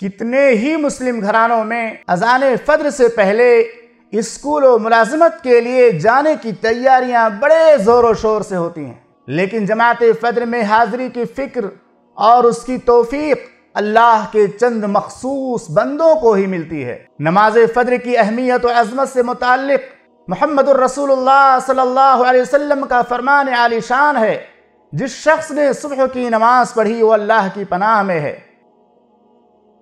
कितने ही मुस्लिम घरानों में अजान फद्र से पहले स्कूल और मुलाजमत के लिए जाने की तैयारियां बड़े ज़ोर शोर से होती हैं लेकिन जमात फद्र में हाजिरी की फ़िक्र और उसकी तोफ़ी अल्लाह के चंद मखसूस बंदों को ही मिलती है नमाज फद्र की अहमियत और अजमत से मुतल मोहम्मद वसल्लम का फरमान आलिशान है जिस शख्स ने सुबह की नमाज पढ़ी वो अल्लाह की पनाह में है